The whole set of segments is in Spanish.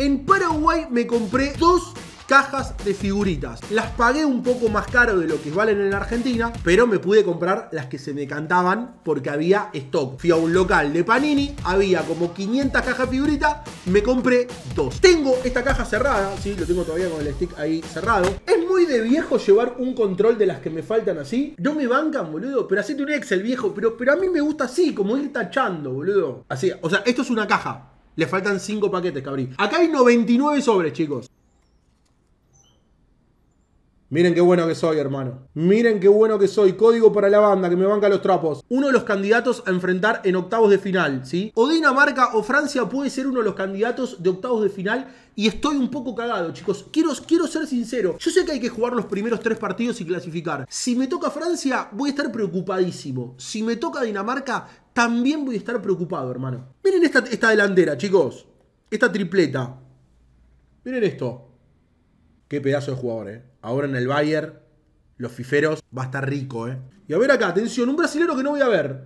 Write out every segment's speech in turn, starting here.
En Paraguay me compré dos cajas de figuritas. Las pagué un poco más caro de lo que valen en Argentina, pero me pude comprar las que se me cantaban porque había stock. Fui a un local de Panini, había como 500 cajas de figuritas, me compré dos. Tengo esta caja cerrada, sí, lo tengo todavía con el stick ahí cerrado. Es muy de viejo llevar un control de las que me faltan así. No me bancan, boludo, pero así un Excel viejo, pero, pero a mí me gusta así, como ir tachando, boludo. Así, o sea, esto es una caja. Le faltan 5 paquetes que Acá hay 99 sobres, chicos. Miren qué bueno que soy, hermano. Miren qué bueno que soy. Código para la banda que me banca los trapos. Uno de los candidatos a enfrentar en octavos de final, ¿sí? O Dinamarca o Francia puede ser uno de los candidatos de octavos de final. Y estoy un poco cagado, chicos. Quiero, quiero ser sincero. Yo sé que hay que jugar los primeros tres partidos y clasificar. Si me toca Francia, voy a estar preocupadísimo. Si me toca Dinamarca, también voy a estar preocupado, hermano. Miren esta delantera, chicos. Esta tripleta. Miren esto. Qué pedazo de jugador, ¿eh? Ahora en el Bayern, los fiferos, va a estar rico, ¿eh? Y a ver acá, atención, un brasilero que no voy a ver.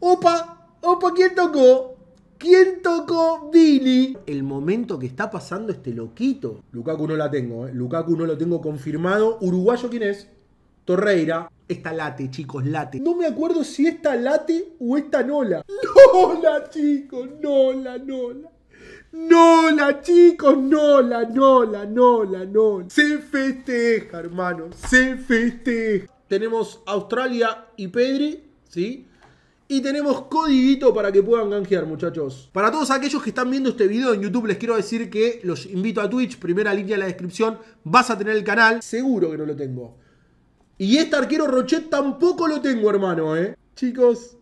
¡Opa! ¡Opa! ¿Quién tocó? ¿Quién tocó Vini. El momento que está pasando este loquito. Lukaku no la tengo, ¿eh? Lukaku no lo tengo confirmado. ¿Uruguayo quién es? Torreira. Esta late, chicos, late. No me acuerdo si esta late o esta Nola. Nola, chicos, Nola, Nola. Nola, chicos, no, Nola, Nola, Nola, no. Se festeja, hermano, se festeja. Tenemos Australia y Pedri, ¿sí? Y tenemos Codidito para que puedan canjear, muchachos. Para todos aquellos que están viendo este video en YouTube, les quiero decir que los invito a Twitch. Primera línea en la descripción. Vas a tener el canal. Seguro que no lo tengo. Y este arquero Rochet tampoco lo tengo, hermano, ¿eh? Chicos.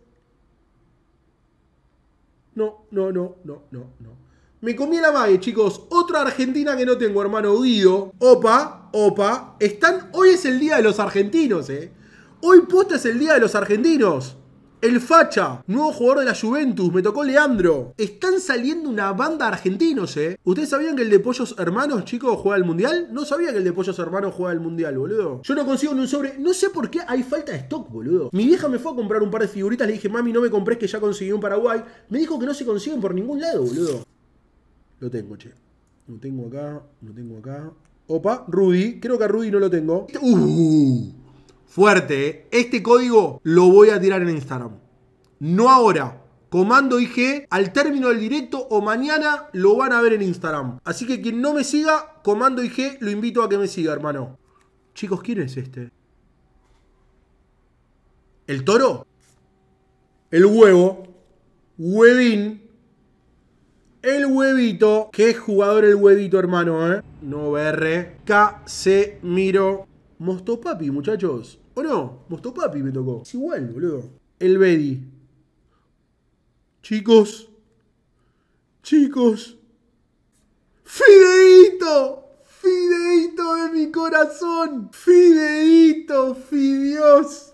No, no, no, no, no, no. Me comí la mague, chicos. Otra argentina que no tengo, hermano Guido. Opa, opa. Están. Hoy es el día de los argentinos, eh. Hoy posta es el día de los argentinos. El Facha, nuevo jugador de la Juventus, me tocó Leandro. Están saliendo una banda de argentinos, eh. ¿Ustedes sabían que el de Pollos Hermanos, chicos, juega al Mundial? No sabía que el de Pollos Hermanos juega al Mundial, boludo. Yo no consigo ni un sobre. No sé por qué hay falta de stock, boludo. Mi vieja me fue a comprar un par de figuritas, le dije, mami, no me compres que ya conseguí un Paraguay. Me dijo que no se consiguen por ningún lado, boludo. Lo tengo, che. Lo tengo acá, lo tengo acá. Opa, Rudy. Creo que a Rudy no lo tengo. Uh, fuerte, ¿eh? Este código lo voy a tirar en Instagram. No ahora. Comando IG al término del directo o mañana lo van a ver en Instagram. Así que quien no me siga, Comando IG lo invito a que me siga, hermano. Chicos, ¿quién es este? ¿El toro? El huevo. Huevín. El huevito, qué jugador el huevito, hermano, ¿eh? No BR. Mosto Papi, muchachos. ¿O no? Mostopapi me tocó. Es igual, boludo. El Bedi. Chicos. Chicos. Fideito. Fideito de mi corazón. Fideito, Fideos.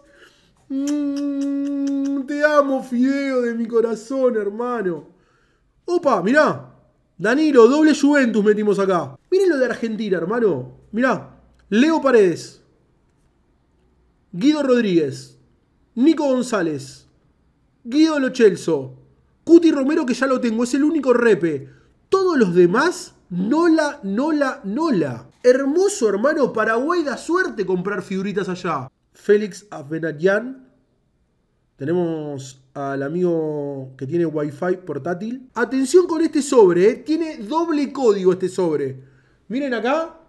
Mm, te amo, Fideo de mi corazón, hermano. Opa, mirá. Danilo, doble Juventus metimos acá. Miren lo de Argentina, hermano. Mirá. Leo Paredes. Guido Rodríguez. Nico González. Guido Lochelso. Cuti Romero, que ya lo tengo. Es el único repe. Todos los demás, Nola, Nola, Nola. Hermoso, hermano. Paraguay da suerte comprar figuritas allá. Félix Avenayan. Tenemos al amigo que tiene wifi portátil. Atención con este sobre, eh. tiene doble código este sobre. Miren acá.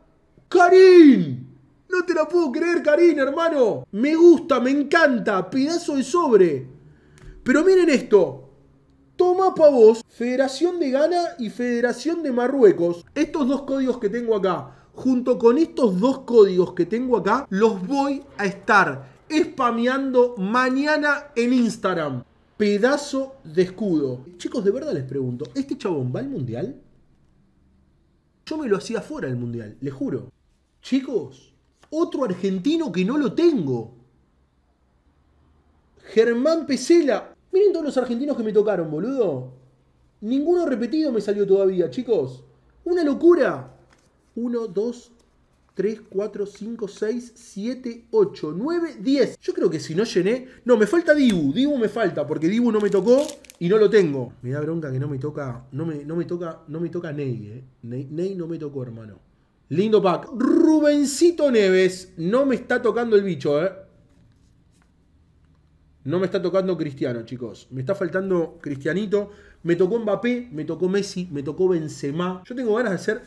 ¡Karin! No te la puedo creer, Karin, hermano. Me gusta, me encanta. Pedazo de sobre. Pero miren esto. Toma para vos, Federación de Ghana y Federación de Marruecos. Estos dos códigos que tengo acá, junto con estos dos códigos que tengo acá, los voy a estar spameando mañana en Instagram pedazo de escudo. Chicos, de verdad les pregunto, ¿este chabón va al mundial? Yo me lo hacía fuera del mundial, les juro. Chicos, otro argentino que no lo tengo. Germán Pesela. Miren todos los argentinos que me tocaron, boludo. Ninguno repetido me salió todavía, chicos. Una locura. Uno, dos... 3, 4, 5, 6, 7, 8, 9, 10. Yo creo que si no llené... No, me falta Dibu. Dibu me falta porque Dibu no me tocó y no lo tengo. Me da bronca que no me toca... No me, toca... Ney, eh. Ney, no me tocó, hermano. Lindo pack. Rubencito Neves. No me está tocando el bicho, eh. No me está tocando Cristiano, chicos. Me está faltando Cristianito. Me tocó Mbappé, me tocó Messi, me tocó Benzema. Yo tengo ganas de hacer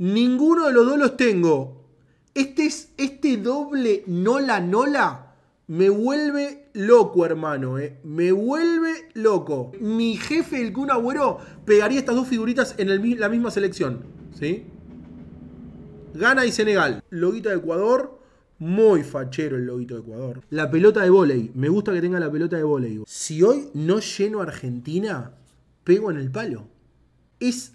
Ninguno de los dos los tengo. Este, es, este doble Nola Nola me vuelve loco, hermano. Eh. Me vuelve loco. Mi jefe, el Kun Agüero, pegaría estas dos figuritas en la misma selección. ¿Sí? Gana y Senegal. Loguito de Ecuador. Muy fachero el loguito de Ecuador. La pelota de volei. Me gusta que tenga la pelota de volei. Si hoy no lleno a Argentina, pego en el palo. Es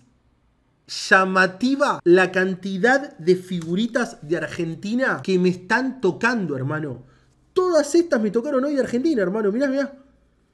llamativa la cantidad de figuritas de Argentina que me están tocando, hermano. Todas estas me tocaron hoy de Argentina, hermano. Mirá, mirá.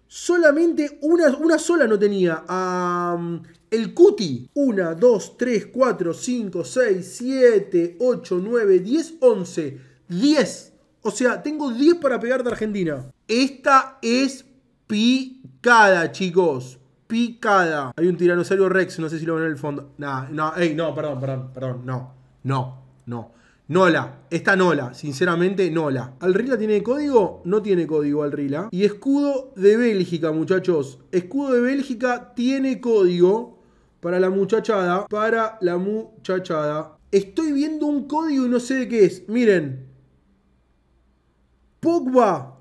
Solamente una, una sola no tenía. Um, el cuti. 1, 2, 3, 4, 5, 6, 7, 8, 9, 10, 11. 10. O sea, tengo 10 para pegar de Argentina. Esta es picada, chicos picada. Hay un tiranosaurio Rex, no sé si lo ven en el fondo. No, no, ey, no, perdón, perdón, perdón, no, no, no. Nola, esta Nola, sinceramente Nola. ¿Alrila tiene código? No tiene código Alrila. Y escudo de Bélgica, muchachos. Escudo de Bélgica tiene código para la muchachada, para la muchachada. Estoy viendo un código y no sé de qué es. Miren. Pogba.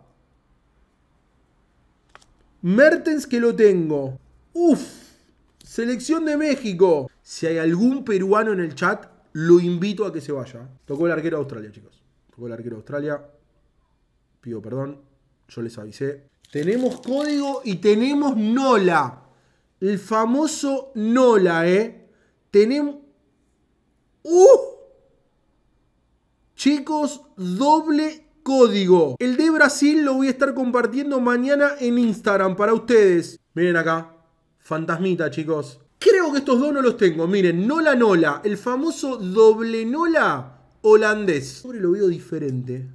Mertens que lo tengo. Uf, selección de México. Si hay algún peruano en el chat, lo invito a que se vaya. Tocó el arquero de Australia, chicos. Tocó el arquero de Australia. Pido perdón, yo les avisé. Tenemos código y tenemos Nola. El famoso Nola, ¿eh? Tenemos... ¡Uh! Chicos, doble código. El de Brasil lo voy a estar compartiendo mañana en Instagram para ustedes. Miren acá. Fantasmita, chicos. Creo que estos dos no los tengo. Miren, Nola Nola, el famoso doble Nola holandés. Este sobre lo veo diferente.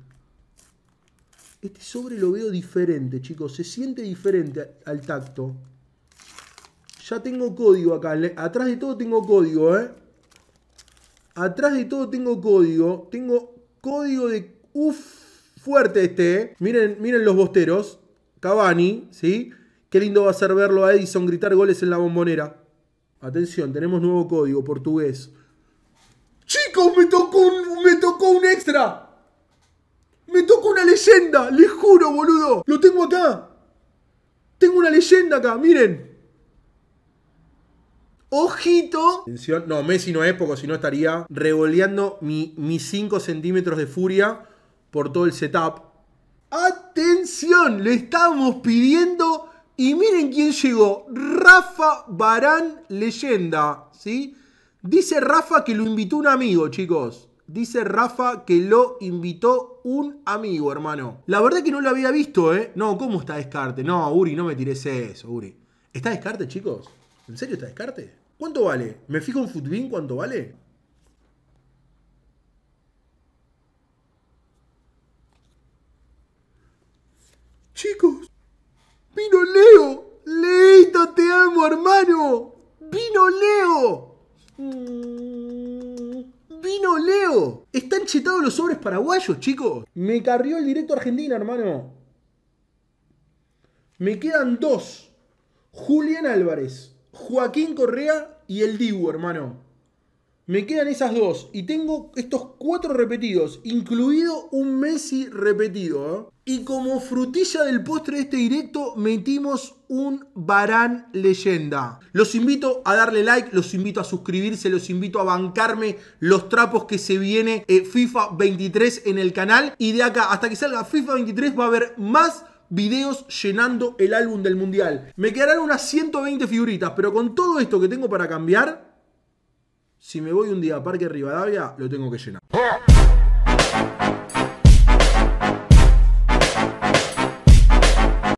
Este sobre lo veo diferente, chicos. Se siente diferente al tacto. Ya tengo código acá. Atrás de todo tengo código, ¿eh? Atrás de todo tengo código. Tengo código de... Uf, fuerte este, ¿eh? Miren, miren los bosteros. Cavani, ¿sí? sí Qué lindo va a ser verlo a Edison gritar goles en la bombonera. Atención, tenemos nuevo código portugués. ¡Chicos, me tocó un, me tocó un extra! ¡Me tocó una leyenda! ¡Les juro, boludo! ¡Lo tengo acá! Tengo una leyenda acá, miren. Ojito. Atención. No, Messi no es, porque si no estaría revoleando mi, mis 5 centímetros de furia por todo el setup. Atención, le estamos pidiendo y miren quién llegó, Rafa Barán Leyenda, ¿sí? Dice Rafa que lo invitó un amigo, chicos. Dice Rafa que lo invitó un amigo, hermano. La verdad que no lo había visto, ¿eh? No, ¿cómo está descarte? No, Uri, no me tires eso, Uri. ¿Está descarte, chicos? ¿En serio está descarte? ¿Cuánto vale? ¿Me fijo en Futbin cuánto vale? Chicos, ¡Vino Leo! ¡Leito, te amo, hermano! ¡Vino Leo! Mm, ¡Vino Leo! Están chetados los sobres paraguayos, chicos. Me carrió el directo Argentina, hermano. Me quedan dos. Julián Álvarez, Joaquín Correa y el Dibu, hermano. Me quedan esas dos y tengo estos cuatro repetidos, incluido un Messi repetido. ¿eh? Y como frutilla del postre de este directo, metimos un Barán leyenda. Los invito a darle like, los invito a suscribirse, los invito a bancarme los trapos que se viene eh, FIFA 23 en el canal. Y de acá hasta que salga FIFA 23 va a haber más videos llenando el álbum del mundial. Me quedarán unas 120 figuritas, pero con todo esto que tengo para cambiar si me voy un día a Parque Rivadavia, lo tengo que llenar. ¡Eh!